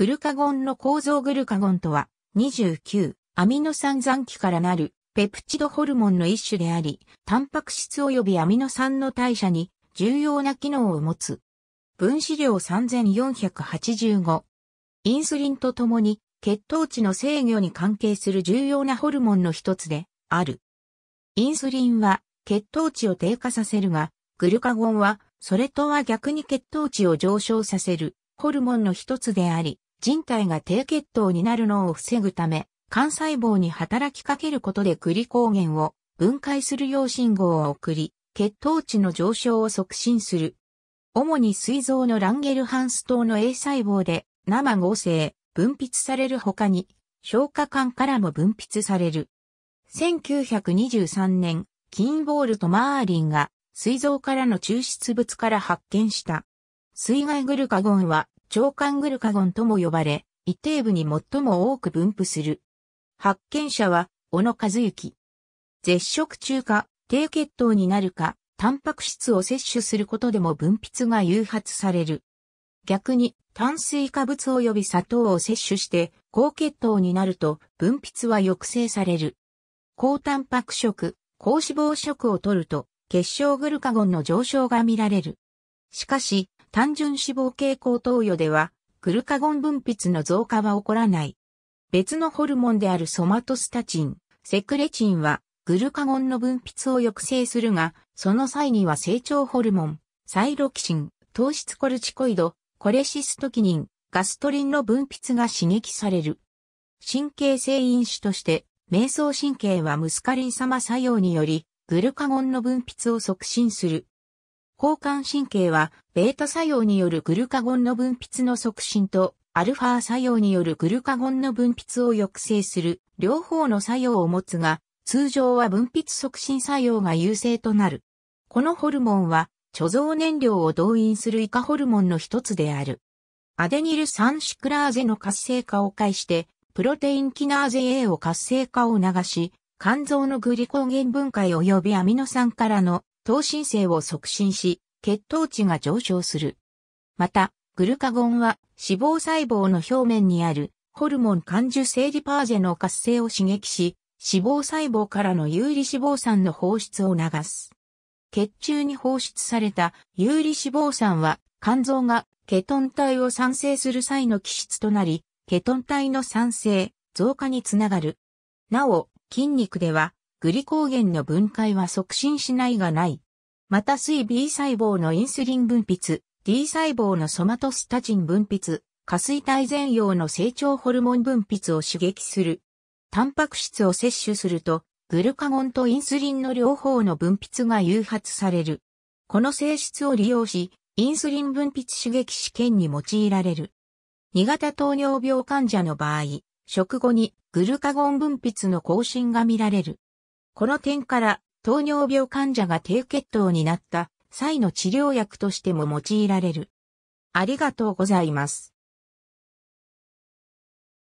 グルカゴンの構造グルカゴンとは、29、アミノ酸残機からなる、ペプチドホルモンの一種であり、タンパク質及びアミノ酸の代謝に重要な機能を持つ。分子量3485。インスリンとともに、血糖値の制御に関係する重要なホルモンの一つで、ある。インスリンは、血糖値を低下させるが、グルカゴンは、それとは逆に血糖値を上昇させる、ホルモンの一つであり、人体が低血糖になるのを防ぐため、幹細胞に働きかけることでグリコーゲンを分解するよう信号を送り、血糖値の上昇を促進する。主に膵臓のランゲルハンス糖の A 細胞で生合成、分泌される他に、消化管からも分泌される。1923年、キンボールとマーリンが膵臓からの抽出物から発見した。水害グルカゴンは長官グルカゴンとも呼ばれ、一定部に最も多く分布する。発見者は、小野和幸。絶食中か、低血糖になるか、タンパク質を摂取することでも分泌が誘発される。逆に、炭水化物及び砂糖を摂取して、高血糖になると分泌は抑制される。高タンパク食、高脂肪食をとると、血小グルカゴンの上昇が見られる。しかし、単純脂肪傾向投与では、グルカゴン分泌の増加は起こらない。別のホルモンであるソマトスタチン、セクレチンは、グルカゴンの分泌を抑制するが、その際には成長ホルモン、サイロキシン、糖質コルチコイド、コレシストキニン、ガストリンの分泌が刺激される。神経性因子として、瞑想神経はムスカリン様作用により、グルカゴンの分泌を促進する。交換神経はベータ作用によるグルカゴンの分泌の促進と、アルファ作用によるグルカゴンの分泌を抑制する両方の作用を持つが、通常は分泌促進作用が優勢となる。このホルモンは、貯蔵燃料を動員するイカホルモンの一つである。アデニル酸シクラーゼの活性化を介して、プロテインキナーゼ A を活性化を促し、肝臓のグリコーゲン分解及びアミノ酸からの糖新生を促進し、血糖値が上昇する。また、グルカゴンは脂肪細胞の表面にあるホルモン感受性リパーゼの活性を刺激し、脂肪細胞からの有利脂肪酸の放出を流す。血中に放出された有利脂肪酸は肝臓がケトン体を産生する際の基質となり、ケトン体の産生、増加につながる。なお、筋肉ではグリコーゲンの分解は促進しないがない。また水 B 細胞のインスリン分泌、D 細胞のソマトスタチン分泌、下水体前葉の成長ホルモン分泌を刺激する。タンパク質を摂取すると、グルカゴンとインスリンの両方の分泌が誘発される。この性質を利用し、インスリン分泌刺激試験に用いられる。2型糖尿病患者の場合、食後にグルカゴン分泌の更新が見られる。この点から糖尿病患者が低血糖になった際の治療薬としても用いられる。ありがとうございます。